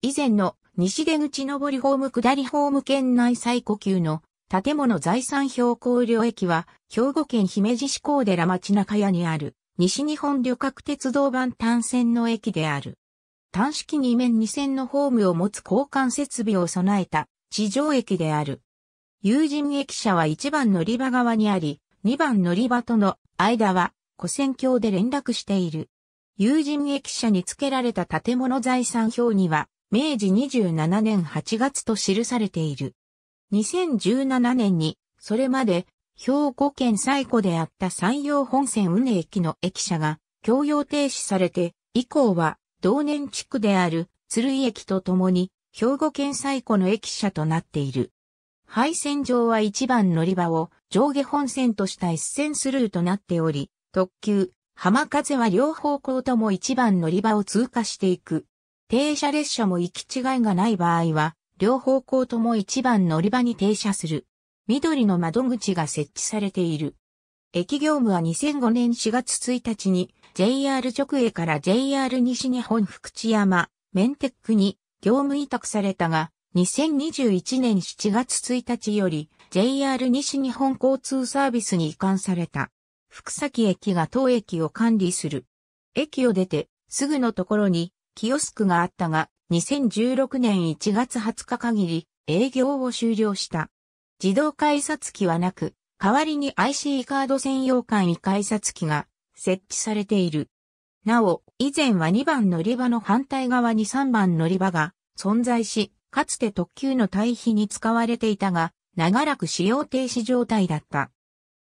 以前の西出口上りホーム下りホーム圏内最古級の建物財産標高領駅は兵庫県姫路市高寺町中屋にある西日本旅客鉄道版単線の駅である。単式2面2線のホームを持つ交換設備を備えた地上駅である。有人駅舎は1番乗り場側にあり、2番乗り場との間は古線橋で連絡している。有人駅舎に付けられた建物財産表には、明治27年8月と記されている。2017年に、それまで、兵庫県最古であった山陽本線運営駅の駅舎が、共用停止されて、以降は、同年地区である、鶴井駅とともに、兵庫県最古の駅舎となっている。廃線上は一番乗り場を上下本線とした一線スルーとなっており、特急、浜風は両方向とも一番乗り場を通過していく停車列車も行き違いがない場合は、両方向とも一番乗り場に停車する。緑の窓口が設置されている。駅業務は2005年4月1日に JR 直営から JR 西日本福知山、メンテックに業務委託されたが、2021年7月1日より JR 西日本交通サービスに移管された。福崎駅が当駅を管理する。駅を出てすぐのところにキオスクがあったが、2016年1月20日限り営業を終了した。自動改札機はなく、代わりに IC カード専用簡易改札機が設置されている。なお、以前は2番乗り場の反対側に3番乗り場が存在し、かつて特急の対比に使われていたが、長らく使用停止状態だった。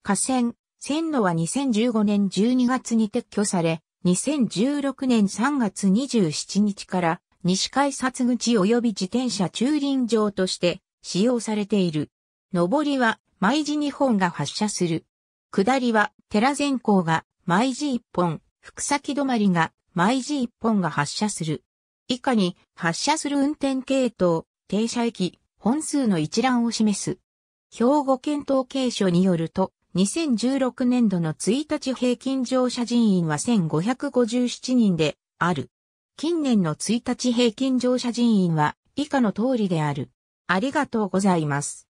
河川、線路は2015年12月に撤去され、2016年3月27日から西改札口及び自転車駐輪場として使用されている。上りは毎時2本が発車する。下りは寺前港が毎時1本、福先止まりが毎時1本が発車する。以下に発車する運転系統、停車駅、本数の一覧を示す。兵庫県統計所によると、2016年度の1日平均乗車人員は1557人である。近年の1日平均乗車人員は以下の通りである。ありがとうございます。